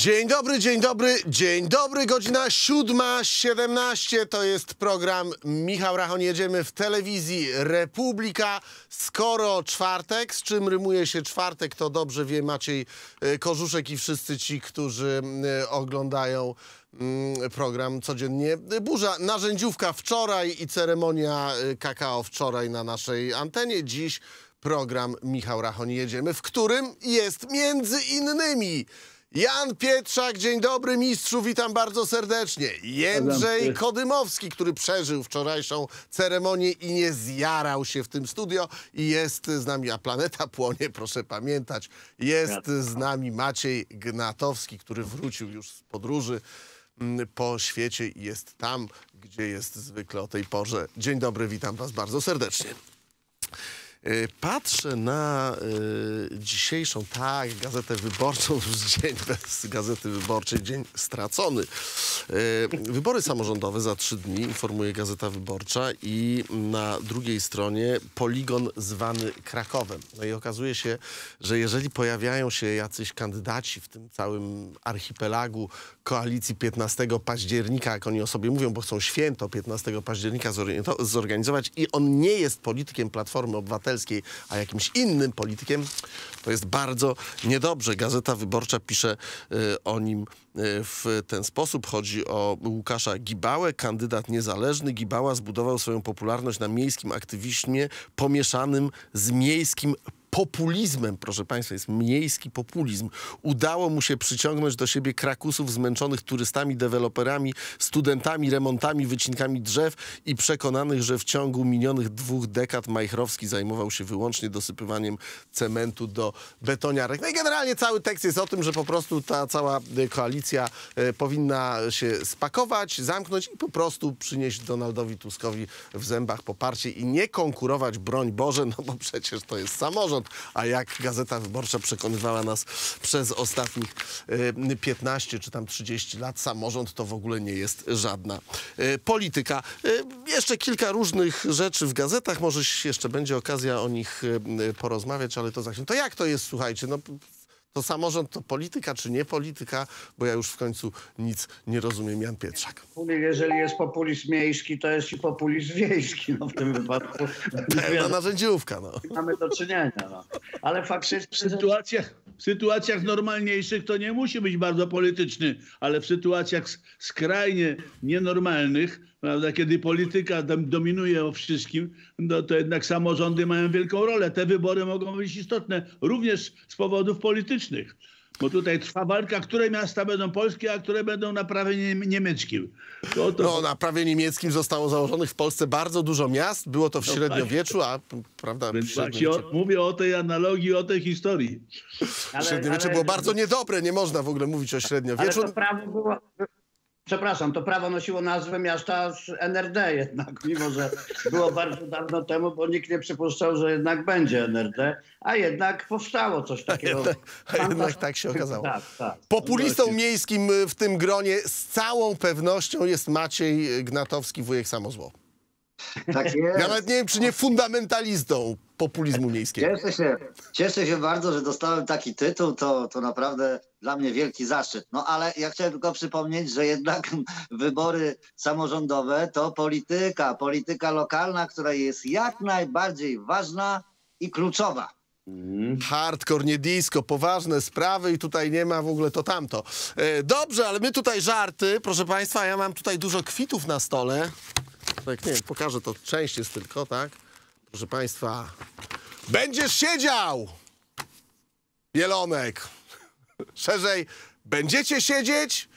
Dzień dobry, dzień dobry, dzień dobry, godzina 7.17, to jest program Michał Rachon, jedziemy w telewizji Republika, skoro czwartek, z czym rymuje się czwartek, to dobrze wie Maciej e, Korzuszek i wszyscy ci, którzy e, oglądają mm, program codziennie burza. Narzędziówka wczoraj i ceremonia e, kakao wczoraj na naszej antenie, dziś program Michał Rachon jedziemy, w którym jest między innymi Jan Pietrzak, dzień dobry mistrzu, witam bardzo serdecznie. Jędrzej Kodymowski, który przeżył wczorajszą ceremonię i nie zjarał się w tym studio i jest z nami, a Planeta Płonie, proszę pamiętać, jest z nami Maciej Gnatowski, który wrócił już z podróży mm, po świecie i jest tam, gdzie jest zwykle o tej porze. Dzień dobry, witam was bardzo serdecznie. Y, patrzę na y, dzisiejszą, tak, Gazetę Wyborczą, już dzień bez Gazety Wyborczej, dzień stracony. Y, wybory samorządowe za trzy dni, informuje Gazeta Wyborcza i na drugiej stronie poligon zwany Krakowem. No i okazuje się, że jeżeli pojawiają się jacyś kandydaci w tym całym archipelagu koalicji 15 października, jak oni o sobie mówią, bo chcą święto 15 października zorganizować i on nie jest politykiem Platformy Obywatelskiej, Obywatelskiej, a jakimś innym politykiem, to jest bardzo niedobrze. Gazeta Wyborcza pisze y, o nim y, w ten sposób. Chodzi o Łukasza Gibałę, kandydat niezależny. Gibała zbudował swoją popularność na miejskim aktywizmie pomieszanym z miejskim populizmem, proszę Państwa, jest miejski populizm. Udało mu się przyciągnąć do siebie krakusów zmęczonych turystami, deweloperami, studentami, remontami, wycinkami drzew i przekonanych, że w ciągu minionych dwóch dekad Majchrowski zajmował się wyłącznie dosypywaniem cementu do betoniarek. No i generalnie cały tekst jest o tym, że po prostu ta cała e, koalicja e, powinna się spakować, zamknąć i po prostu przynieść Donaldowi Tuskowi w zębach poparcie i nie konkurować, broń Boże, no bo przecież to jest samorząd a jak Gazeta Wyborcza przekonywała nas przez ostatnich 15 y, czy tam 30 lat, samorząd to w ogóle nie jest żadna y, polityka. Y, jeszcze kilka różnych rzeczy w gazetach, może jeszcze będzie okazja o nich porozmawiać, ale to za chwilę. To jak to jest, słuchajcie, no to samorząd to polityka czy nie polityka, bo ja już w końcu nic nie rozumiem, Jan Pietrzak. Jeżeli jest populizm miejski, to jest i populizm wiejski no, w tym wypadku. Pewna narzędziówka. No. Mamy do czynienia. No. Ale faktycznie... W sytuacjach, w sytuacjach normalniejszych to nie musi być bardzo polityczny, ale w sytuacjach skrajnie nienormalnych prawda, kiedy polityka dominuje o wszystkim, no to jednak samorządy mają wielką rolę. Te wybory mogą być istotne również z powodów politycznych. Bo tutaj trwa walka, które miasta będą polskie, a które będą na prawie niemieckim. To, to... No, na prawie niemieckim zostało założonych w Polsce bardzo dużo miast. Było to w no średniowieczu, a prawda... w średniowieczu... O, mówię o tej analogii, o tej historii. Ale, średniowieczu ale... było bardzo niedobre, nie można w ogóle mówić o średniowieczu. Ale to prawo było, przepraszam, to prawo nosiło nazwę miasta NRD jednak, mimo że było bardzo dawno temu, bo nikt nie przypuszczał, że jednak będzie NRD, a jednak powstało coś takiego. A jednak, a jednak tak się okazało. Tak, tak. Populistą miejskim w tym gronie z całą pewnością jest Maciej Gnatowski, wujek Samozło. Tak jest. Ja nawet nie wiem, czy nie fundamentalistą populizmu miejskiego. Cieszę się, cieszę się bardzo, że dostałem taki tytuł. To, to naprawdę dla mnie wielki zaszczyt. No ale ja chciałem tylko przypomnieć, że jednak wybory samorządowe to polityka, polityka lokalna, która jest jak najbardziej ważna i kluczowa. Mhm. Hardcore, nie disco, poważne sprawy i tutaj nie ma w ogóle to tamto. E, dobrze, ale my tutaj żarty, proszę Państwa, ja mam tutaj dużo kwitów na stole tak nie pokażę to część jest tylko, tak? Proszę Państwa, będziesz siedział! Bielonek. Szerzej, będziecie siedzieć,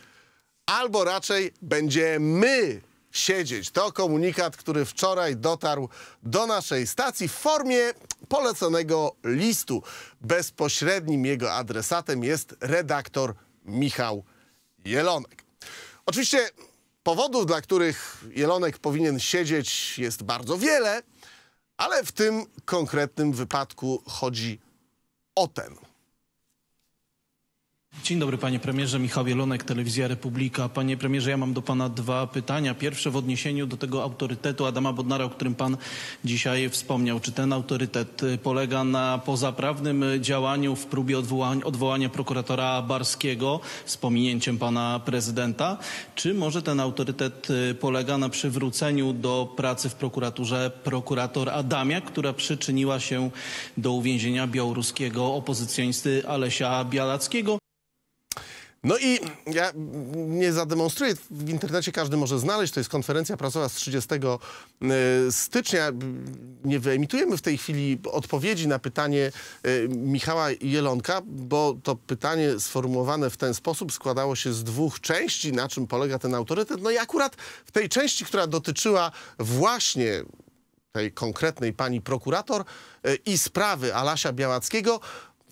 albo raczej będziemy siedzieć. To komunikat, który wczoraj dotarł do naszej stacji w formie poleconego listu. Bezpośrednim jego adresatem jest redaktor Michał Jelonek. Oczywiście Powodów, dla których Jelonek powinien siedzieć jest bardzo wiele, ale w tym konkretnym wypadku chodzi o ten. Dzień dobry panie premierze, Michał Jelonek, Telewizja Republika. Panie premierze, ja mam do pana dwa pytania. Pierwsze w odniesieniu do tego autorytetu Adama Bodnara, o którym pan dzisiaj wspomniał. Czy ten autorytet y, polega na pozaprawnym działaniu w próbie odwołania, odwołania prokuratora Barskiego z pominięciem pana prezydenta? Czy może ten autorytet y, polega na przywróceniu do pracy w prokuraturze prokurator Adamia, która przyczyniła się do uwięzienia białoruskiego opozycjonisty Alesia Bialackiego? No i ja nie zademonstruję, w internecie każdy może znaleźć, to jest konferencja prasowa z 30 e, stycznia. Nie wyemitujemy w tej chwili odpowiedzi na pytanie e, Michała Jelonka, bo to pytanie sformułowane w ten sposób składało się z dwóch części, na czym polega ten autorytet. No i akurat w tej części, która dotyczyła właśnie tej konkretnej pani prokurator e, i sprawy Alasia Białackiego,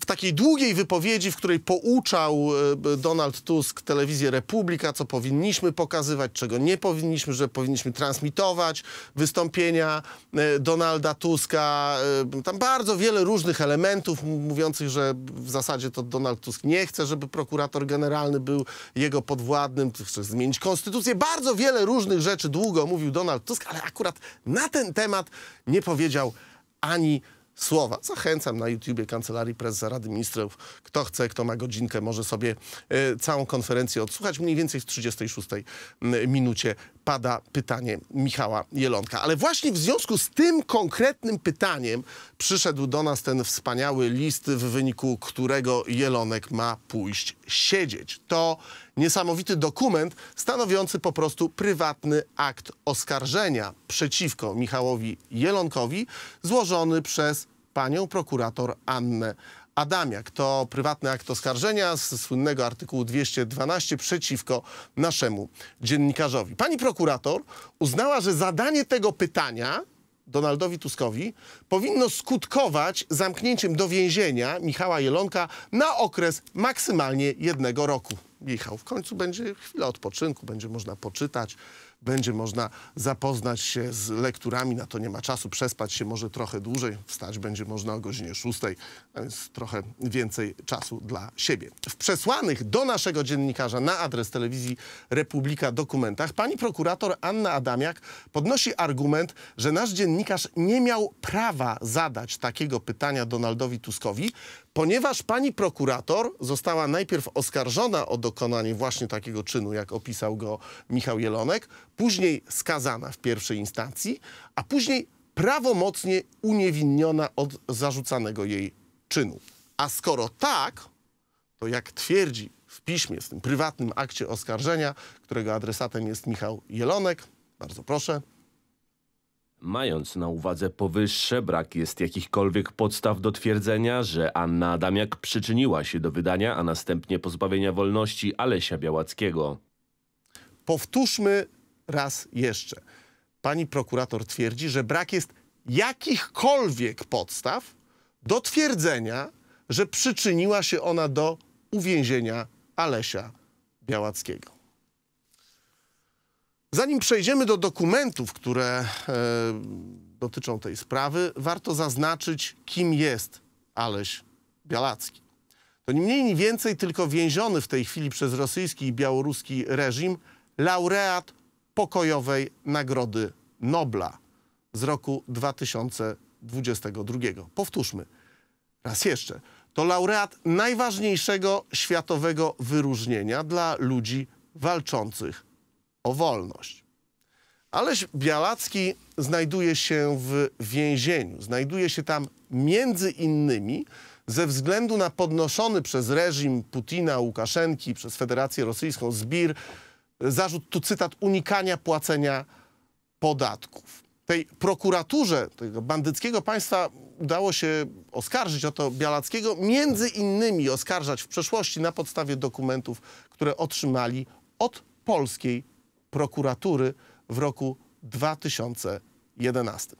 w takiej długiej wypowiedzi, w której pouczał e, Donald Tusk telewizję Republika, co powinniśmy pokazywać, czego nie powinniśmy, że powinniśmy transmitować wystąpienia e, Donalda Tuska. E, tam bardzo wiele różnych elementów mówiących, że w zasadzie to Donald Tusk nie chce, żeby prokurator generalny był jego podwładnym, chce zmienić konstytucję. Bardzo wiele różnych rzeczy długo mówił Donald Tusk, ale akurat na ten temat nie powiedział ani słowa. Zachęcam na YouTubie Kancelarii Prezesa Rady Ministrów. Kto chce, kto ma godzinkę, może sobie e, całą konferencję odsłuchać mniej więcej w 36 minucie pada pytanie Michała Jelonka. Ale właśnie w związku z tym konkretnym pytaniem przyszedł do nas ten wspaniały list, w wyniku którego Jelonek ma pójść siedzieć. To niesamowity dokument stanowiący po prostu prywatny akt oskarżenia przeciwko Michałowi Jelonkowi, złożony przez panią prokurator Annę Adamiak. To prywatny akt oskarżenia z słynnego artykułu 212 przeciwko naszemu dziennikarzowi. Pani prokurator uznała, że zadanie tego pytania Donaldowi Tuskowi powinno skutkować zamknięciem do więzienia Michała Jelonka na okres maksymalnie jednego roku. Michał, w końcu będzie chwila odpoczynku, będzie można poczytać, będzie można zapoznać się z lekturami, na to nie ma czasu, przespać się może trochę dłużej, wstać będzie można o godzinie 6, więc trochę więcej czasu dla siebie. W przesłanych do naszego dziennikarza na adres telewizji Republika dokumentach pani prokurator Anna Adamiak podnosi argument, że nasz dziennikarz nie miał prawa zadać takiego pytania Donaldowi Tuskowi, Ponieważ pani prokurator została najpierw oskarżona o dokonanie właśnie takiego czynu, jak opisał go Michał Jelonek, później skazana w pierwszej instancji, a później prawomocnie uniewinniona od zarzucanego jej czynu. A skoro tak, to jak twierdzi w piśmie, w tym prywatnym akcie oskarżenia, którego adresatem jest Michał Jelonek, bardzo proszę, Mając na uwadze powyższe, brak jest jakichkolwiek podstaw do twierdzenia, że Anna Adamiak przyczyniła się do wydania, a następnie pozbawienia wolności Alesia Białackiego. Powtórzmy raz jeszcze. Pani prokurator twierdzi, że brak jest jakichkolwiek podstaw do twierdzenia, że przyczyniła się ona do uwięzienia Alesia Białackiego. Zanim przejdziemy do dokumentów, które e, dotyczą tej sprawy, warto zaznaczyć, kim jest Aleś Bialacki. To nie mniej, ni więcej tylko więziony w tej chwili przez rosyjski i białoruski reżim laureat pokojowej Nagrody Nobla z roku 2022. Powtórzmy raz jeszcze. To laureat najważniejszego światowego wyróżnienia dla ludzi walczących o wolność. Aleś Białacki znajduje się w więzieniu. Znajduje się tam między innymi ze względu na podnoszony przez reżim Putina, Łukaszenki, przez Federację Rosyjską zbir zarzut, tu cytat, unikania płacenia podatków. Tej prokuraturze tego bandyckiego państwa udało się oskarżyć o to Białackiego, między innymi oskarżać w przeszłości na podstawie dokumentów, które otrzymali od polskiej prokuratury w roku 2011.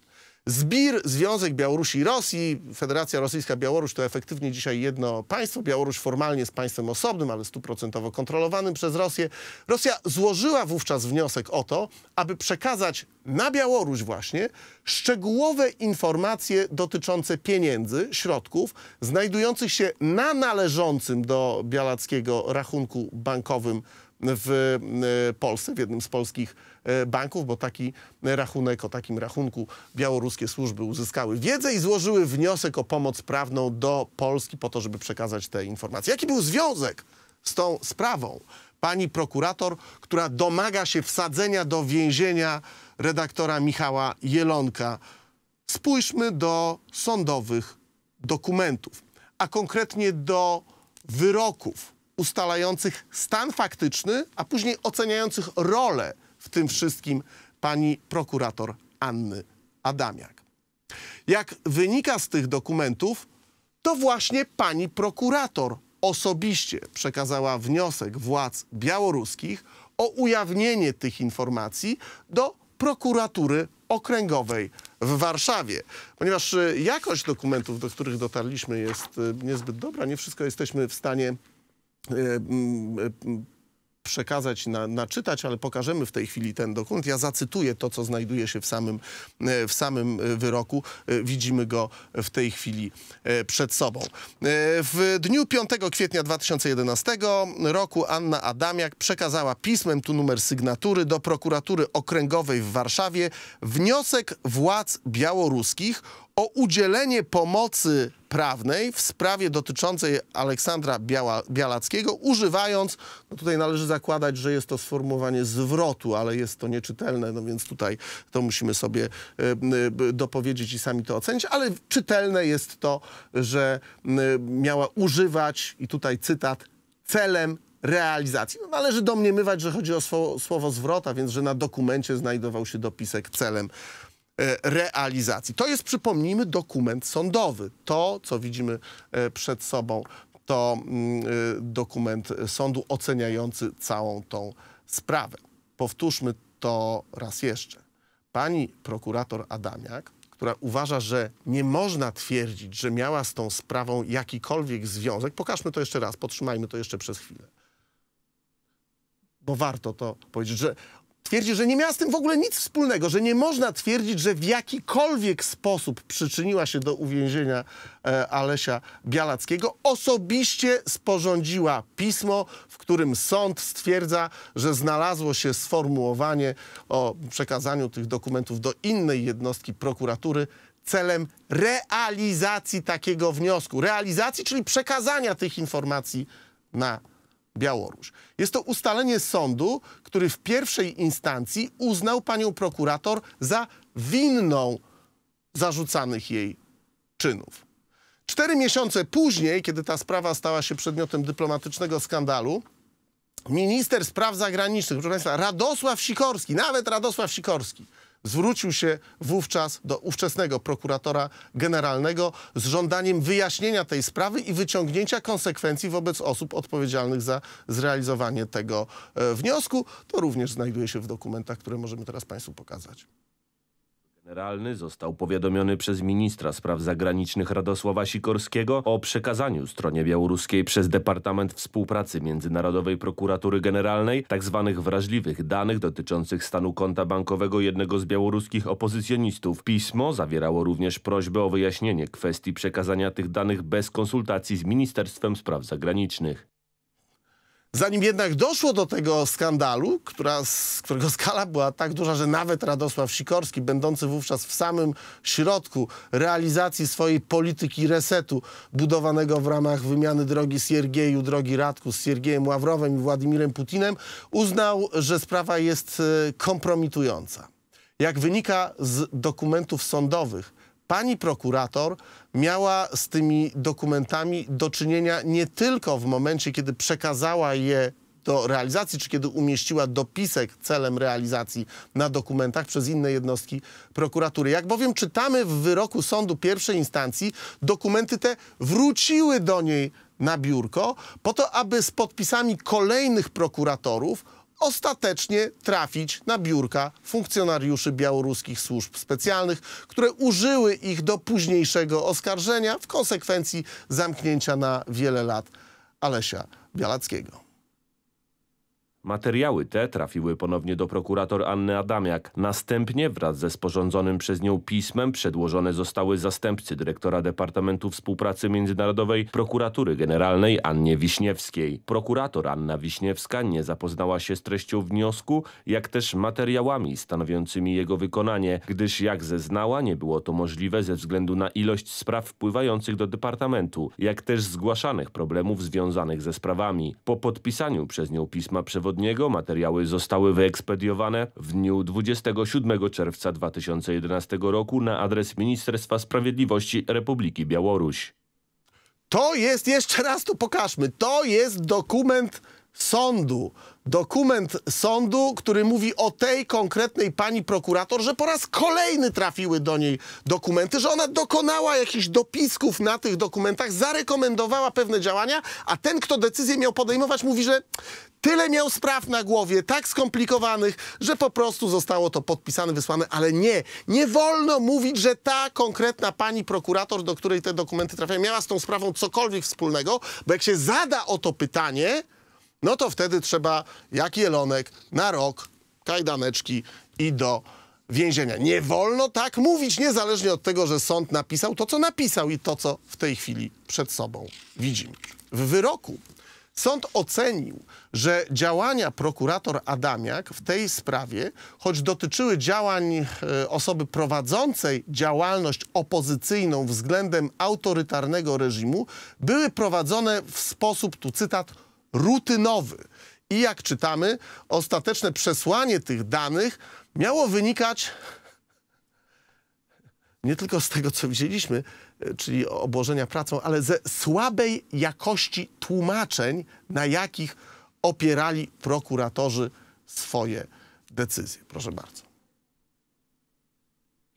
ZBIR, Związek Białorusi i Rosji, Federacja Rosyjska Białoruś to efektywnie dzisiaj jedno państwo. Białoruś formalnie jest państwem osobnym, ale stuprocentowo kontrolowanym przez Rosję. Rosja złożyła wówczas wniosek o to, aby przekazać na Białoruś właśnie szczegółowe informacje dotyczące pieniędzy, środków znajdujących się na należącym do białackiego rachunku bankowym w e, Polsce, w jednym z polskich e, banków, bo taki rachunek, o takim rachunku białoruskie służby uzyskały wiedzę i złożyły wniosek o pomoc prawną do Polski po to, żeby przekazać te informacje. Jaki był związek z tą sprawą? Pani prokurator, która domaga się wsadzenia do więzienia redaktora Michała Jelonka. Spójrzmy do sądowych dokumentów, a konkretnie do wyroków ustalających stan faktyczny, a później oceniających rolę w tym wszystkim pani prokurator Anny Adamiak. Jak wynika z tych dokumentów, to właśnie pani prokurator osobiście przekazała wniosek władz białoruskich o ujawnienie tych informacji do prokuratury okręgowej w Warszawie. Ponieważ y, jakość dokumentów, do których dotarliśmy, jest y, niezbyt dobra, nie wszystko jesteśmy w stanie Y, mm, y, mm, przekazać, na, naczytać, ale pokażemy w tej chwili ten dokument. Ja zacytuję to, co znajduje się w samym, y, w samym wyroku. Widzimy go w tej chwili przed sobą. W dniu 5 kwietnia 2011 roku Anna Adamiak przekazała pismem tu numer sygnatury do prokuratury okręgowej w Warszawie wniosek władz białoruskich o udzielenie pomocy prawnej w sprawie dotyczącej Aleksandra Biała, Bialackiego, używając, no tutaj należy zakładać, że jest to sformułowanie zwrotu, ale jest to nieczytelne, no więc tutaj to musimy sobie y, dopowiedzieć i sami to ocenić, ale czytelne jest to, że y, miała używać, i tutaj cytat, celem realizacji. No, należy domniemywać, że chodzi o słowo, słowo zwrota, więc że na dokumencie znajdował się dopisek celem E, realizacji. To jest, przypomnijmy, dokument sądowy. To, co widzimy e, przed sobą, to mm, e, dokument sądu oceniający całą tą sprawę. Powtórzmy to raz jeszcze. Pani prokurator Adamiak, która uważa, że nie można twierdzić, że miała z tą sprawą jakikolwiek związek, pokażmy to jeszcze raz, podtrzymajmy to jeszcze przez chwilę bo warto to powiedzieć, że twierdzi, że nie miała z tym w ogóle nic wspólnego, że nie można twierdzić, że w jakikolwiek sposób przyczyniła się do uwięzienia e, Alesia Bialackiego. Osobiście sporządziła pismo, w którym sąd stwierdza, że znalazło się sformułowanie o przekazaniu tych dokumentów do innej jednostki prokuratury celem realizacji takiego wniosku. Realizacji, czyli przekazania tych informacji na Białoruś. Jest to ustalenie sądu, który w pierwszej instancji uznał panią prokurator za winną zarzucanych jej czynów. Cztery miesiące później, kiedy ta sprawa stała się przedmiotem dyplomatycznego skandalu, minister spraw zagranicznych, proszę Państwa, Radosław Sikorski, nawet Radosław Sikorski, zwrócił się wówczas do ówczesnego prokuratora generalnego z żądaniem wyjaśnienia tej sprawy i wyciągnięcia konsekwencji wobec osób odpowiedzialnych za zrealizowanie tego e, wniosku. To również znajduje się w dokumentach, które możemy teraz Państwu pokazać. Generalny został powiadomiony przez ministra spraw zagranicznych Radosława Sikorskiego o przekazaniu stronie białoruskiej przez Departament Współpracy Międzynarodowej Prokuratury Generalnej tzw. wrażliwych danych dotyczących stanu konta bankowego jednego z białoruskich opozycjonistów. Pismo zawierało również prośbę o wyjaśnienie kwestii przekazania tych danych bez konsultacji z Ministerstwem Spraw Zagranicznych. Zanim jednak doszło do tego skandalu, która, którego skala była tak duża, że nawet Radosław Sikorski, będący wówczas w samym środku realizacji swojej polityki resetu budowanego w ramach wymiany drogi Siergieju, drogi Radku z Siergiejem Ławrowem i Władimirem Putinem, uznał, że sprawa jest e, kompromitująca. Jak wynika z dokumentów sądowych, pani prokurator miała z tymi dokumentami do czynienia nie tylko w momencie, kiedy przekazała je do realizacji, czy kiedy umieściła dopisek celem realizacji na dokumentach przez inne jednostki prokuratury. Jak bowiem czytamy w wyroku sądu pierwszej instancji, dokumenty te wróciły do niej na biurko po to, aby z podpisami kolejnych prokuratorów ostatecznie trafić na biurka funkcjonariuszy białoruskich służb specjalnych, które użyły ich do późniejszego oskarżenia, w konsekwencji zamknięcia na wiele lat Alesia Białackiego. Materiały te trafiły ponownie do prokurator Anny Adamiak. Następnie wraz ze sporządzonym przez nią pismem przedłożone zostały zastępcy dyrektora Departamentu Współpracy Międzynarodowej Prokuratury Generalnej Annie Wiśniewskiej. Prokurator Anna Wiśniewska nie zapoznała się z treścią wniosku, jak też materiałami stanowiącymi jego wykonanie, gdyż jak zeznała nie było to możliwe ze względu na ilość spraw wpływających do Departamentu, jak też zgłaszanych problemów związanych ze sprawami. Po podpisaniu przez nią pisma przewodniczącego niego. Materiały zostały wyekspediowane w dniu 27 czerwca 2011 roku na adres Ministerstwa Sprawiedliwości Republiki Białoruś. To jest, jeszcze raz to pokażmy, to jest dokument sądu dokument sądu, który mówi o tej konkretnej pani prokurator, że po raz kolejny trafiły do niej dokumenty, że ona dokonała jakichś dopisków na tych dokumentach, zarekomendowała pewne działania, a ten, kto decyzję miał podejmować, mówi, że tyle miał spraw na głowie, tak skomplikowanych, że po prostu zostało to podpisane, wysłane, ale nie, nie wolno mówić, że ta konkretna pani prokurator, do której te dokumenty trafiają, miała z tą sprawą cokolwiek wspólnego, bo jak się zada o to pytanie, no to wtedy trzeba, jak jelonek, na rok, kajdaneczki i do więzienia. Nie wolno tak mówić, niezależnie od tego, że sąd napisał to, co napisał i to, co w tej chwili przed sobą widzimy. W wyroku sąd ocenił, że działania prokurator Adamiak w tej sprawie, choć dotyczyły działań e, osoby prowadzącej działalność opozycyjną względem autorytarnego reżimu, były prowadzone w sposób, tu cytat, rutynowy. I jak czytamy, ostateczne przesłanie tych danych miało wynikać nie tylko z tego, co widzieliśmy, e, czyli obłożenia pracą, ale ze słabej jakości tłumaczeń, na jakich opierali prokuratorzy swoje decyzje. Proszę bardzo.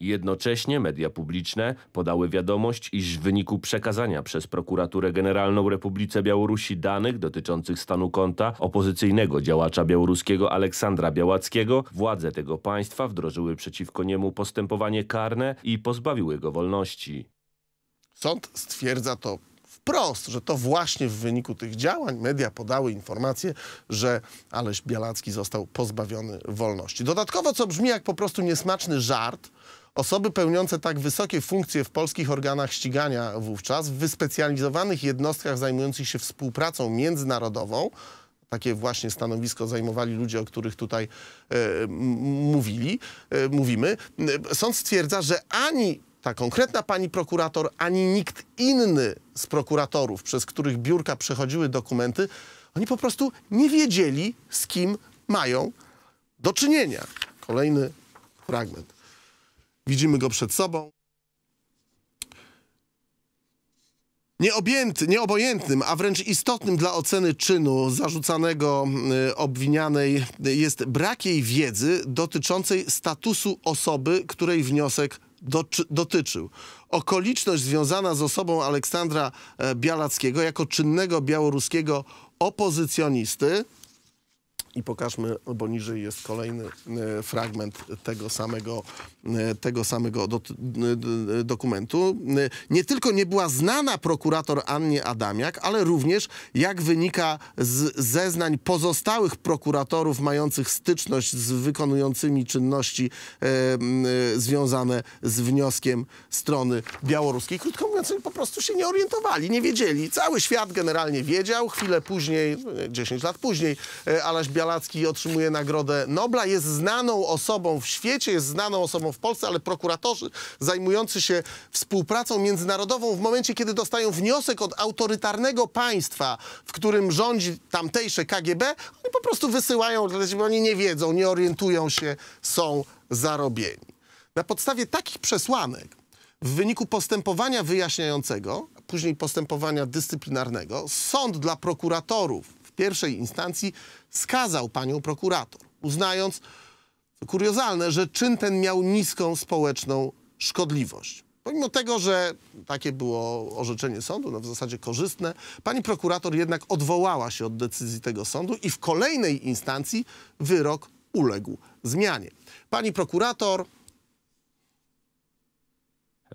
Jednocześnie media publiczne podały wiadomość, iż w wyniku przekazania przez prokuraturę generalną Republice Białorusi danych dotyczących stanu konta opozycyjnego działacza białoruskiego Aleksandra Białackiego, władze tego państwa wdrożyły przeciwko niemu postępowanie karne i pozbawiły go wolności. Sąd stwierdza to wprost, że to właśnie w wyniku tych działań media podały informację, że Aleś Bialacki został pozbawiony wolności. Dodatkowo, co brzmi jak po prostu niesmaczny żart, Osoby pełniące tak wysokie funkcje w polskich organach ścigania wówczas, w wyspecjalizowanych jednostkach zajmujących się współpracą międzynarodową, takie właśnie stanowisko zajmowali ludzie, o których tutaj e, mówili, e, mówimy. E, sąd stwierdza, że ani ta konkretna pani prokurator, ani nikt inny z prokuratorów, przez których biurka przechodziły dokumenty, oni po prostu nie wiedzieli, z kim mają do czynienia. Kolejny fragment. Widzimy go przed sobą. Nieobjęty, nieobojętnym, a wręcz istotnym dla oceny czynu zarzucanego y, obwinianej jest brak jej wiedzy dotyczącej statusu osoby, której wniosek dotyczył. Okoliczność związana z osobą Aleksandra e, Bialackiego jako czynnego białoruskiego opozycjonisty i pokażmy, bo niżej jest kolejny e, fragment tego samego, e, tego samego do, dokumentu. E, nie tylko nie była znana prokurator Annie Adamiak, ale również, jak wynika z zeznań pozostałych prokuratorów mających styczność z wykonującymi czynności e, e, związane z wnioskiem strony białoruskiej. Krótko mówiąc, po prostu się nie orientowali, nie wiedzieli. Cały świat generalnie wiedział. Chwilę później, 10 lat później, Alaś Białoruski Galacki otrzymuje Nagrodę Nobla, jest znaną osobą w świecie, jest znaną osobą w Polsce, ale prokuratorzy zajmujący się współpracą międzynarodową w momencie, kiedy dostają wniosek od autorytarnego państwa, w którym rządzi tamtejsze KGB, oni po prostu wysyłają, bo oni nie wiedzą, nie orientują się, są zarobieni. Na podstawie takich przesłanek w wyniku postępowania wyjaśniającego, później postępowania dyscyplinarnego, sąd dla prokuratorów pierwszej instancji skazał panią prokurator, uznając, co kuriozalne, że czyn ten miał niską społeczną szkodliwość. Pomimo tego, że takie było orzeczenie sądu, no w zasadzie korzystne, pani prokurator jednak odwołała się od decyzji tego sądu i w kolejnej instancji wyrok uległ zmianie. Pani prokurator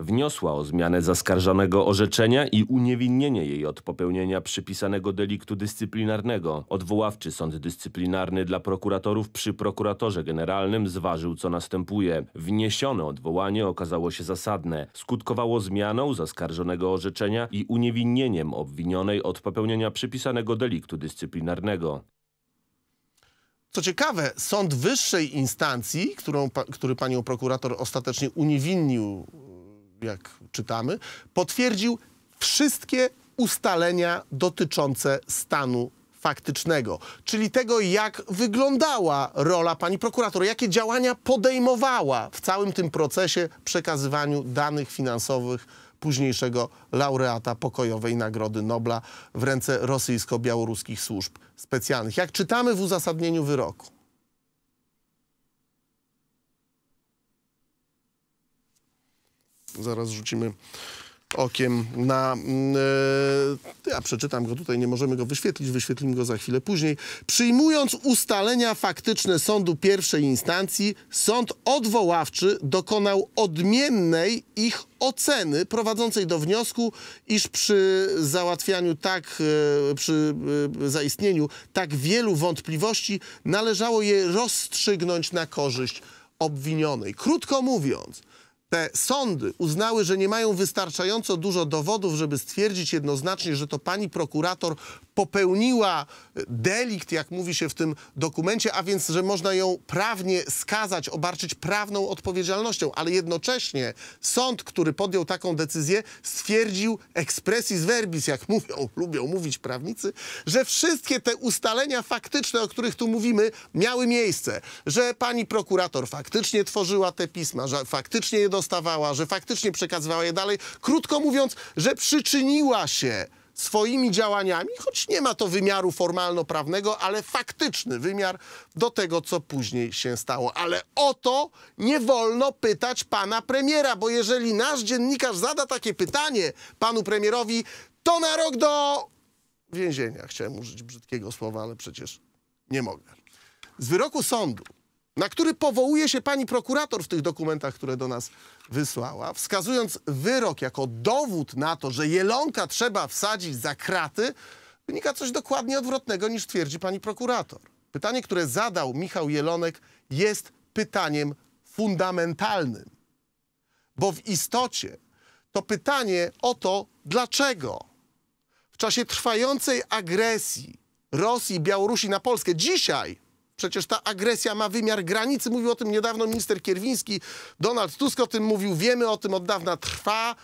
wniosła o zmianę zaskarżonego orzeczenia i uniewinnienie jej od popełnienia przypisanego deliktu dyscyplinarnego. Odwoławczy sąd dyscyplinarny dla prokuratorów przy prokuratorze generalnym zważył, co następuje. Wniesione odwołanie okazało się zasadne. Skutkowało zmianą zaskarżonego orzeczenia i uniewinnieniem obwinionej od popełnienia przypisanego deliktu dyscyplinarnego. Co ciekawe, sąd wyższej instancji, którą, który panią prokurator ostatecznie uniewinnił jak czytamy, potwierdził wszystkie ustalenia dotyczące stanu faktycznego, czyli tego, jak wyglądała rola pani prokurator, jakie działania podejmowała w całym tym procesie przekazywaniu danych finansowych późniejszego laureata pokojowej Nagrody Nobla w ręce rosyjsko-białoruskich służb specjalnych. Jak czytamy w uzasadnieniu wyroku, Zaraz rzucimy okiem na... Yy, ja przeczytam go tutaj, nie możemy go wyświetlić, wyświetlimy go za chwilę później. Przyjmując ustalenia faktyczne sądu pierwszej instancji, sąd odwoławczy dokonał odmiennej ich oceny prowadzącej do wniosku, iż przy załatwianiu tak, e, przy e, zaistnieniu tak wielu wątpliwości należało je rozstrzygnąć na korzyść obwinionej. Krótko mówiąc, te sądy uznały, że nie mają wystarczająco dużo dowodów, żeby stwierdzić jednoznacznie, że to pani prokurator popełniła delikt, jak mówi się w tym dokumencie, a więc, że można ją prawnie skazać, obarczyć prawną odpowiedzialnością, ale jednocześnie sąd, który podjął taką decyzję, stwierdził expressis verbis, jak mówią, lubią mówić prawnicy, że wszystkie te ustalenia faktyczne, o których tu mówimy, miały miejsce, że pani prokurator faktycznie tworzyła te pisma, że faktycznie je dostawała, że faktycznie przekazywała je dalej. Krótko mówiąc, że przyczyniła się swoimi działaniami, choć nie ma to wymiaru formalno-prawnego, ale faktyczny wymiar do tego, co później się stało. Ale o to nie wolno pytać pana premiera, bo jeżeli nasz dziennikarz zada takie pytanie panu premierowi, to na rok do więzienia. Chciałem użyć brzydkiego słowa, ale przecież nie mogę. Z wyroku sądu na który powołuje się pani prokurator w tych dokumentach, które do nas wysłała, wskazując wyrok jako dowód na to, że Jelonka trzeba wsadzić za kraty, wynika coś dokładnie odwrotnego niż twierdzi pani prokurator. Pytanie, które zadał Michał Jelonek, jest pytaniem fundamentalnym. Bo w istocie to pytanie o to, dlaczego w czasie trwającej agresji Rosji i Białorusi na Polskę dzisiaj Przecież ta agresja ma wymiar granicy. Mówił o tym niedawno minister Kierwiński. Donald Tusk o tym mówił. Wiemy o tym od dawna. Trwa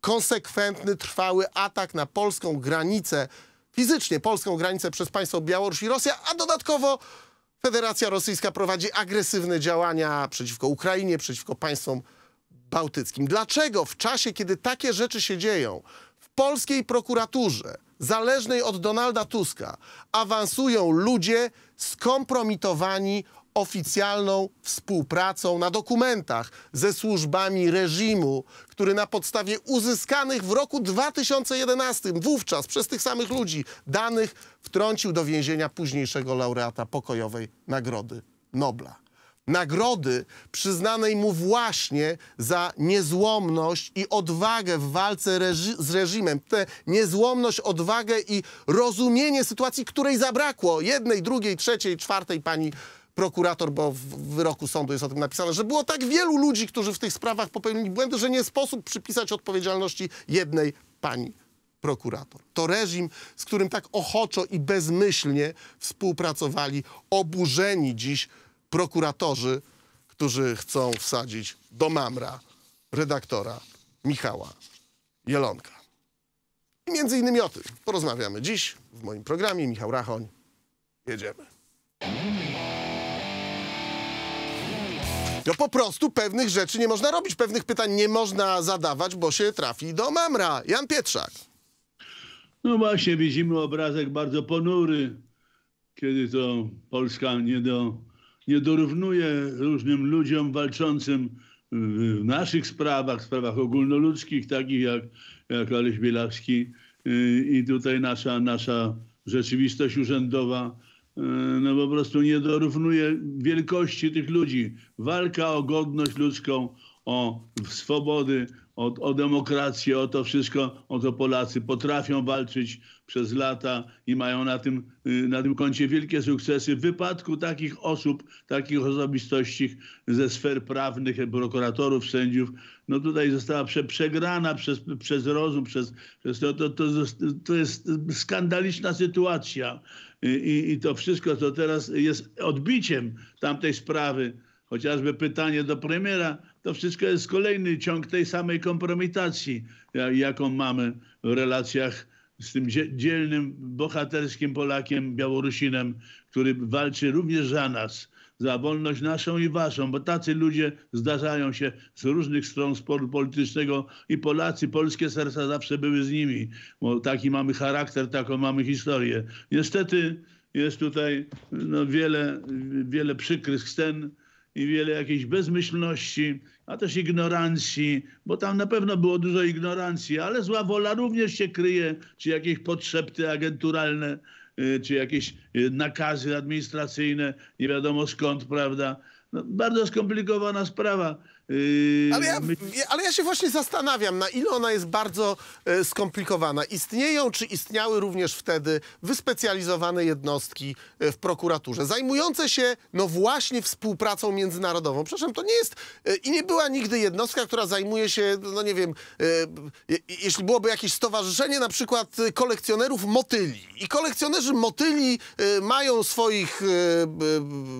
konsekwentny, trwały atak na polską granicę, fizycznie polską granicę przez państwo Białoruś i Rosja, a dodatkowo Federacja Rosyjska prowadzi agresywne działania przeciwko Ukrainie, przeciwko państwom bałtyckim. Dlaczego w czasie, kiedy takie rzeczy się dzieją, w polskiej prokuraturze, zależnej od Donalda Tuska awansują ludzie skompromitowani oficjalną współpracą na dokumentach ze służbami reżimu, który na podstawie uzyskanych w roku 2011, wówczas przez tych samych ludzi, danych wtrącił do więzienia późniejszego laureata pokojowej Nagrody Nobla nagrody przyznanej mu właśnie za niezłomność i odwagę w walce z reżimem. Tę niezłomność, odwagę i rozumienie sytuacji, której zabrakło jednej, drugiej, trzeciej, czwartej pani prokurator, bo w wyroku sądu jest o tym napisane, że było tak wielu ludzi, którzy w tych sprawach popełnili błędy, że nie sposób przypisać odpowiedzialności jednej pani prokurator. To reżim, z którym tak ochoczo i bezmyślnie współpracowali oburzeni dziś prokuratorzy, którzy chcą wsadzić do mamra redaktora Michała Jelonka. I między innymi o tym porozmawiamy dziś w moim programie. Michał Rachoń. Jedziemy. No po prostu pewnych rzeczy nie można robić, pewnych pytań nie można zadawać, bo się trafi do mamra. Jan Pietrzak. No właśnie, widzimy obrazek bardzo ponury, kiedy to Polska nie do nie dorównuje różnym ludziom walczącym w naszych sprawach, sprawach ogólnoludzkich, takich jak, jak Aleś Bielawski y, i tutaj nasza, nasza rzeczywistość urzędowa, y, no po prostu nie dorównuje wielkości tych ludzi. Walka o godność ludzką, o swobody, o, o demokrację, o to wszystko, o to Polacy potrafią walczyć przez lata i mają na tym, y, na tym koncie wielkie sukcesy. W wypadku takich osób, takich osobistości ze sfer prawnych, prokuratorów, sędziów, no tutaj została prze, przegrana przez, przez rozum, przez, przez to, to, to, to jest skandaliczna sytuacja. I, I to wszystko, co teraz jest odbiciem tamtej sprawy, chociażby pytanie do premiera, to wszystko jest kolejny ciąg tej samej kompromitacji, jaką mamy w relacjach z tym dzielnym, bohaterskim Polakiem, Białorusinem, który walczy również za nas, za wolność naszą i waszą, bo tacy ludzie zdarzają się z różnych stron sporu politycznego i Polacy, polskie serca zawsze były z nimi, bo taki mamy charakter, taką mamy historię. Niestety jest tutaj no, wiele, wiele przykrych scen, i wiele jakiejś bezmyślności, a też ignorancji, bo tam na pewno było dużo ignorancji, ale zła wola również się kryje, czy jakieś potrzepty agenturalne, y, czy jakieś y, nakazy administracyjne, nie wiadomo skąd, prawda. No, bardzo skomplikowana sprawa. Yy, ale, ja, ale ja się właśnie zastanawiam, na ile ona jest bardzo e, skomplikowana. Istnieją czy istniały również wtedy wyspecjalizowane jednostki e, w prokuraturze, zajmujące się no właśnie współpracą międzynarodową. Przepraszam, to nie jest e, i nie była nigdy jednostka, która zajmuje się, no nie wiem, jeśli byłoby jakieś stowarzyszenie na przykład kolekcjonerów motyli i kolekcjonerzy motyli mają swoich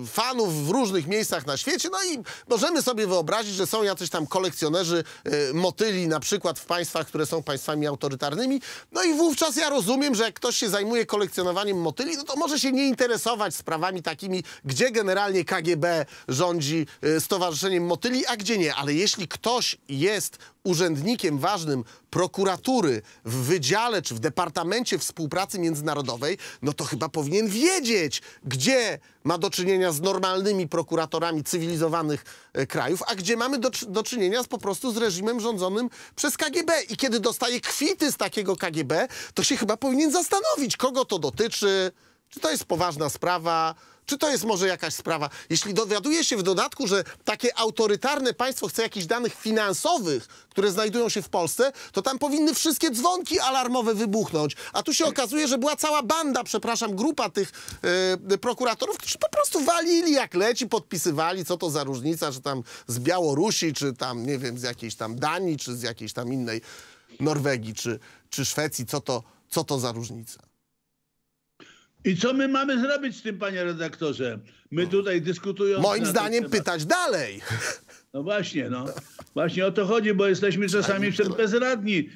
fanów w różnych miejscach na świecie, no i możemy sobie wyobrazić, że są jacyś tam kolekcjonerzy e, motyli na przykład w państwach, które są państwami autorytarnymi. No i wówczas ja rozumiem, że jak ktoś się zajmuje kolekcjonowaniem motyli, no to może się nie interesować sprawami takimi, gdzie generalnie KGB rządzi e, Stowarzyszeniem Motyli, a gdzie nie. Ale jeśli ktoś jest urzędnikiem ważnym prokuratury w wydziale czy w Departamencie Współpracy Międzynarodowej, no to chyba powinien wiedzieć, gdzie ma do czynienia z normalnymi prokuratorami cywilizowanych e, krajów, a gdzie mamy do, do czynienia z, po prostu z reżimem rządzonym przez KGB. I kiedy dostaje kwity z takiego KGB, to się chyba powinien zastanowić, kogo to dotyczy, czy to jest poważna sprawa, czy to jest może jakaś sprawa? Jeśli dowiaduje się w dodatku, że takie autorytarne państwo chce jakichś danych finansowych, które znajdują się w Polsce, to tam powinny wszystkie dzwonki alarmowe wybuchnąć. A tu się okazuje, że była cała banda, przepraszam, grupa tych yy, prokuratorów, którzy po prostu walili jak leci, podpisywali, co to za różnica, czy tam z Białorusi, czy tam, nie wiem, z jakiejś tam Danii, czy z jakiejś tam innej Norwegii, czy, czy Szwecji, co to, co to za różnica. I co my mamy zrobić z tym, panie redaktorze? My tutaj dyskutujemy. Moim zdaniem pytać dalej. No właśnie, no. Właśnie o to chodzi, bo jesteśmy czasami przed bezradni,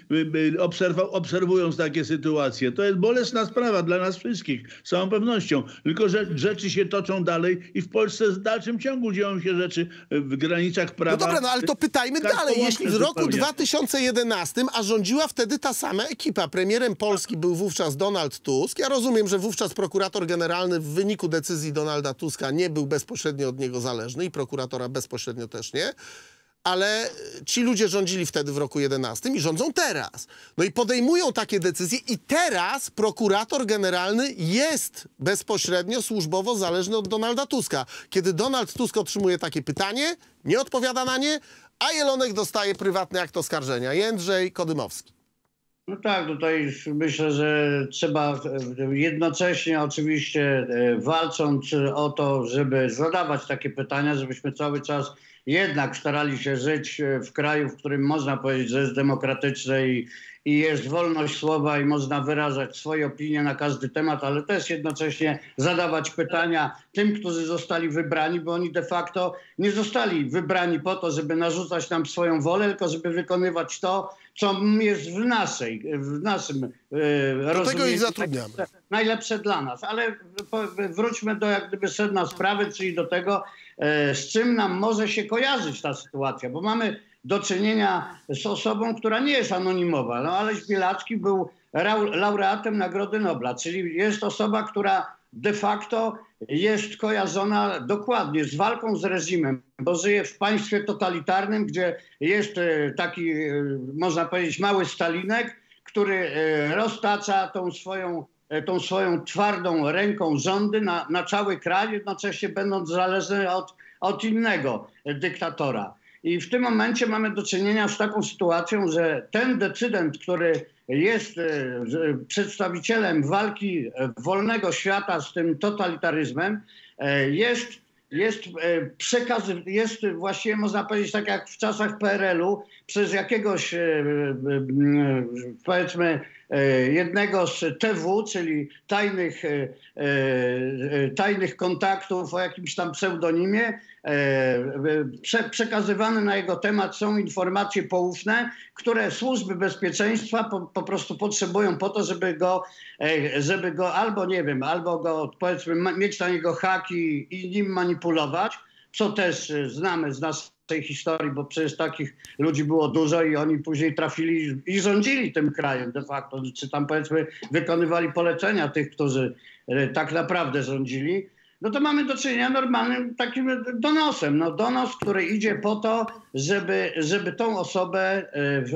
obserwując takie sytuacje. To jest bolesna sprawa dla nas wszystkich, z całą pewnością. Tylko, że rzeczy się toczą dalej i w Polsce w dalszym ciągu dzieją się rzeczy w granicach no prawa. No dobra, no ale to pytajmy dalej. Jeśli w roku 2011, a rządziła wtedy ta sama ekipa, premierem Polski był wówczas Donald Tusk. Ja rozumiem, że wówczas prokurator generalny w wyniku decyzji Donalda Tuska nie był bezpośrednio od niego zależny i prokuratora bezpośrednio też nie ale ci ludzie rządzili wtedy w roku 11 i rządzą teraz. No i podejmują takie decyzje i teraz prokurator generalny jest bezpośrednio służbowo zależny od Donalda Tuska. Kiedy Donald Tusk otrzymuje takie pytanie, nie odpowiada na nie, a Jelonek dostaje prywatny akt oskarżenia. Jędrzej Kodymowski. No tak, tutaj myślę, że trzeba e, jednocześnie oczywiście e, walcząc o to, żeby zadawać takie pytania, żebyśmy cały czas jednak starali się żyć e, w kraju, w którym można powiedzieć, że jest demokratyczne i, i jest wolność słowa i można wyrażać swoje opinie na każdy temat, ale też jednocześnie zadawać pytania tym, którzy zostali wybrani, bo oni de facto nie zostali wybrani po to, żeby narzucać nam swoją wolę, tylko żeby wykonywać to, co jest w, naszej, w naszym e, tego i tak zatrudniamy. Najlepsze, najlepsze dla nas. Ale wróćmy do jak gdyby sedna sprawy, czyli do tego, e, z czym nam może się kojarzyć ta sytuacja, bo mamy do czynienia z osobą, która nie jest anonimowa, no ale Bielacki był laureatem Nagrody Nobla, czyli jest osoba, która de facto jest kojarzona dokładnie z walką z reżimem, bo żyje w państwie totalitarnym, gdzie jest e, taki, e, można powiedzieć, mały Stalinek, który e, roztacza tą swoją, tą swoją twardą ręką rządy na, na cały kraj, jednocześnie będąc zależny od, od innego dyktatora. I w tym momencie mamy do czynienia z taką sytuacją, że ten decydent, który jest e, przedstawicielem walki e, wolnego świata z tym totalitaryzmem, e, jest jest przekaz, jest właściwie można powiedzieć tak jak w czasach PRL-u, przez jakiegoś powiedzmy E, jednego z TW, czyli tajnych, e, e, tajnych kontaktów o jakimś tam pseudonimie, prze, przekazywane na jego temat są informacje poufne, które służby bezpieczeństwa po, po, prostu potrzebują po to, żeby go, żeby go albo nie wiem, albo go powiedzmy mieć na niego haki i nim manipulować co też e, znamy z naszej historii, bo przecież takich ludzi było dużo i oni później trafili i rządzili tym krajem de facto, czy tam powiedzmy wykonywali polecenia tych, którzy e, tak naprawdę rządzili, no to mamy do czynienia normalnym takim donosem. No donos, który idzie po to, żeby, żeby tą osobę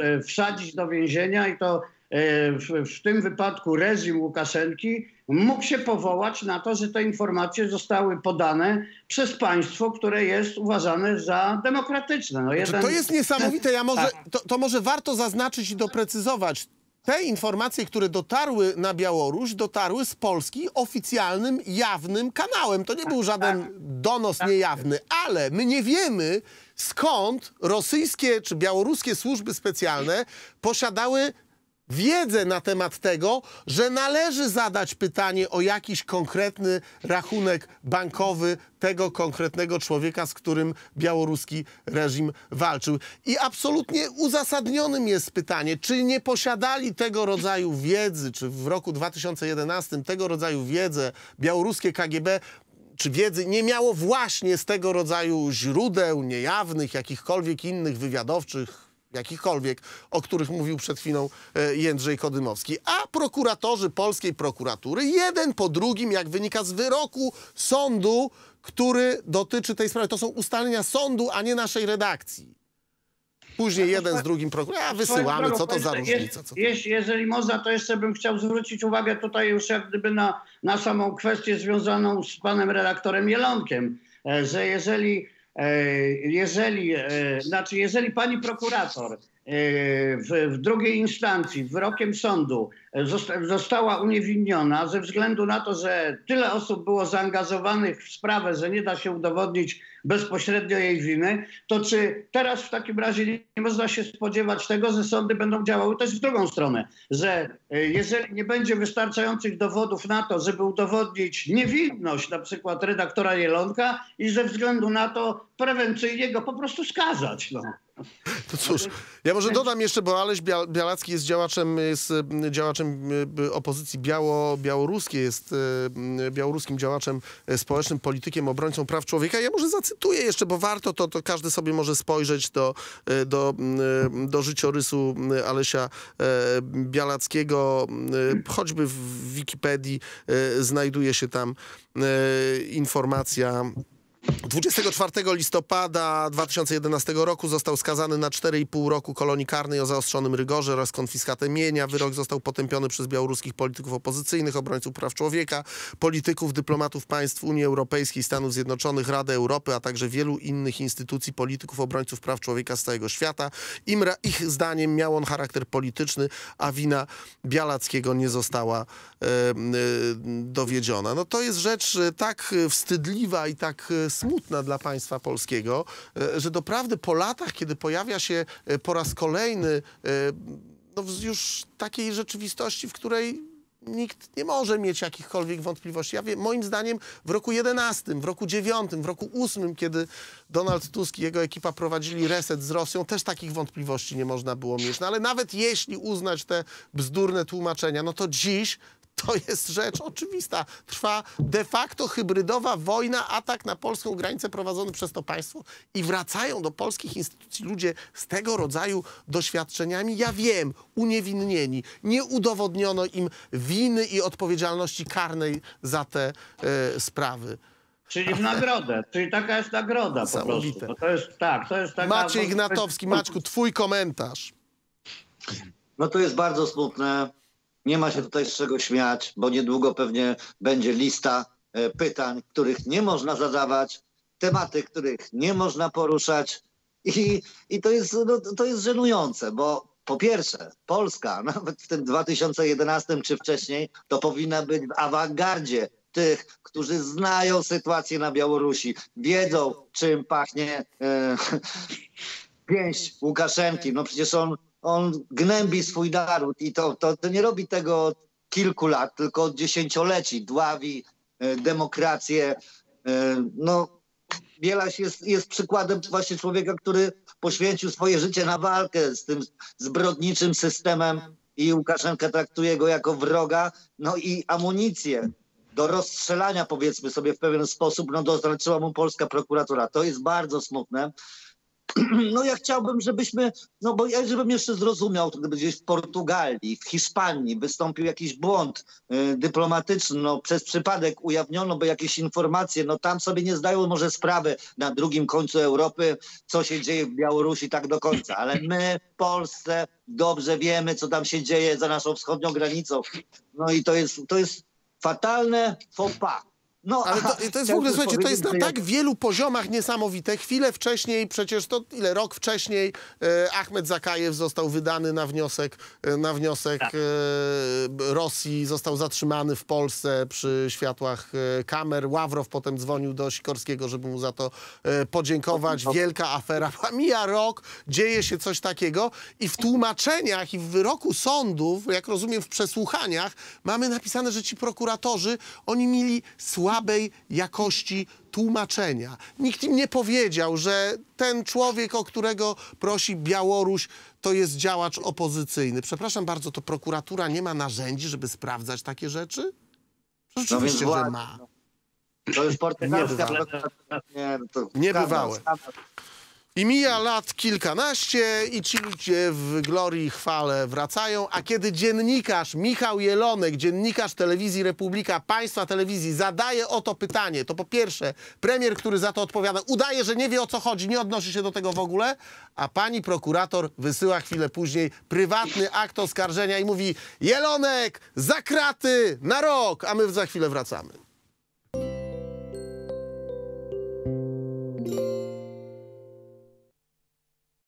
e, wsadzić do więzienia i to E, w, w tym wypadku reżim Łukaszenki mógł się powołać na to, że te informacje zostały podane przez państwo, które jest uważane za demokratyczne. No znaczy, jeden... To jest niesamowite. Ja może, tak. to, to może warto zaznaczyć i doprecyzować. Te informacje, które dotarły na Białoruś, dotarły z Polski oficjalnym, jawnym kanałem. To nie tak, był tak. żaden donos niejawny, ale my nie wiemy, skąd rosyjskie czy białoruskie służby specjalne posiadały wiedzę na temat tego, że należy zadać pytanie o jakiś konkretny rachunek bankowy tego konkretnego człowieka, z którym białoruski reżim walczył. I absolutnie uzasadnionym jest pytanie, czy nie posiadali tego rodzaju wiedzy, czy w roku 2011 tego rodzaju wiedzę białoruskie KGB czy wiedzy nie miało właśnie z tego rodzaju źródeł niejawnych, jakichkolwiek innych wywiadowczych, jakichkolwiek, o których mówił przed chwilą e, Jędrzej Kodymowski. A prokuratorzy polskiej prokuratury, jeden po drugim, jak wynika z wyroku sądu, który dotyczy tej sprawy, to są ustalenia sądu, a nie naszej redakcji. Później jeden z drugim prokurator, a wysyłamy, co to za różnica. To... Jeśli, jeżeli można, to jeszcze bym chciał zwrócić uwagę tutaj już jak gdyby na, na samą kwestię związaną z panem redaktorem Jelonkiem, e, że jeżeli E, jeżeli, e, znaczy, jeżeli pani prokurator E, w, w drugiej instancji, wyrokiem sądu, e, zosta została uniewinniona ze względu na to, że tyle osób było zaangażowanych w sprawę, że nie da się udowodnić bezpośrednio jej winy, to czy teraz w takim razie nie można się spodziewać tego, że sądy będą działały też w drugą stronę, że e, jeżeli nie będzie wystarczających dowodów na to, żeby udowodnić niewinność na przykład redaktora Jelonka i ze względu na to prewencyjnie go po prostu skazać. No. To cóż, ja może dodam jeszcze, bo Aleś Bialacki jest działaczem, jest mm, działaczem y, y, opozycji biało, białoruskiej, jest y, białoruskim działaczem społecznym, politykiem, obrońcą praw człowieka. Ja może zacytuję jeszcze, bo warto, to, to każdy sobie może spojrzeć do, do, mm, do życiorysu Alesia Bialackiego. Choćby w Wikipedii znajduje się tam informacja 24 listopada 2011 roku został skazany na 4,5 roku kolonii karnej o zaostrzonym rygorze oraz konfiskatę mienia. Wyrok został potępiony przez białoruskich polityków opozycyjnych, obrońców praw człowieka, polityków, dyplomatów państw Unii Europejskiej, Stanów Zjednoczonych, Rady Europy, a także wielu innych instytucji, polityków, obrońców praw człowieka z całego świata. Imra, ich zdaniem miał on charakter polityczny, a wina Bialackiego nie została e, e, dowiedziona. No to jest rzecz e, tak e, wstydliwa i tak e, smutna dla państwa polskiego, e, że doprawdy po latach, kiedy pojawia się e, po raz kolejny e, no, już takiej rzeczywistości, w której nikt nie może mieć jakichkolwiek wątpliwości. Ja wiem, moim zdaniem w roku 11, w roku 9, w roku 8, kiedy Donald Tusk i jego ekipa prowadzili reset z Rosją, też takich wątpliwości nie można było mieć. No ale nawet jeśli uznać te bzdurne tłumaczenia, no to dziś to jest rzecz oczywista. Trwa de facto hybrydowa wojna, atak na polską granicę prowadzony przez to państwo i wracają do polskich instytucji ludzie z tego rodzaju doświadczeniami, ja wiem, uniewinnieni. Nie udowodniono im winy i odpowiedzialności karnej za te e, sprawy. Czyli w nagrodę, czyli taka jest nagroda po prostu. To jest, tak, to jest taka... Maciej Ignatowski, Maćku, twój komentarz. No to jest bardzo smutne nie ma się tutaj z czego śmiać, bo niedługo pewnie będzie lista e, pytań, których nie można zadawać, tematy, których nie można poruszać. I, i to, jest, no, to jest żenujące, bo po pierwsze, Polska, nawet w tym 2011 czy wcześniej, to powinna być w awangardzie tych, którzy znają sytuację na Białorusi, wiedzą, czym pachnie e, pięść Łukaszenki. No przecież on on gnębi swój naród i to, to, to nie robi tego od kilku lat, tylko od dziesięcioleci. Dławi e, demokrację. E, no, Bielaś jest, jest przykładem właśnie człowieka, który poświęcił swoje życie na walkę z tym zbrodniczym systemem i Łukaszenka traktuje go jako wroga, no i amunicję do rozstrzelania, powiedzmy sobie w pewien sposób, no dostarczyła mu polska prokuratura. To jest bardzo smutne. no ja chciałbym, żebyśmy, no bo ja żebym jeszcze zrozumiał, gdyby gdzieś w Portugalii, w Hiszpanii wystąpił jakiś błąd y, dyplomatyczny, no przez przypadek ujawniono by jakieś informacje, no tam sobie nie zdają może sprawy na drugim końcu Europy, co się dzieje w Białorusi tak do końca, ale my w Polsce dobrze wiemy, co tam się dzieje za naszą wschodnią granicą. No i to jest, to jest fatalne faux pas. No, Ale to, to jest w ogóle, słuchajcie, to jest na no tak wielu poziomach niesamowite. Chwilę wcześniej, przecież to ile, rok wcześniej e, Ahmed Zakajew został wydany na wniosek, e, na wniosek tak. e, Rosji, został zatrzymany w Polsce przy światłach e, kamer. Ławrow potem dzwonił do Sikorskiego, żeby mu za to e, podziękować. Wielka afera. Mija rok, dzieje się coś takiego i w tłumaczeniach i w wyroku sądów, jak rozumiem w przesłuchaniach, mamy napisane, że ci prokuratorzy, oni mieli słabość słabej jakości tłumaczenia. Nikt im nie powiedział, że ten człowiek, o którego prosi Białoruś, to jest działacz opozycyjny. Przepraszam bardzo, to prokuratura nie ma narzędzi, żeby sprawdzać takie rzeczy? Rzeczywiście, no że ma. To już portugalska, nie, to, nie, to i mija lat kilkanaście i ci ludzie w glorii i chwale wracają, a kiedy dziennikarz Michał Jelonek, dziennikarz telewizji Republika, państwa telewizji, zadaje o to pytanie, to po pierwsze premier, który za to odpowiada, udaje, że nie wie o co chodzi, nie odnosi się do tego w ogóle, a pani prokurator wysyła chwilę później prywatny akt oskarżenia i mówi Jelonek, za kraty, na rok, a my za chwilę wracamy.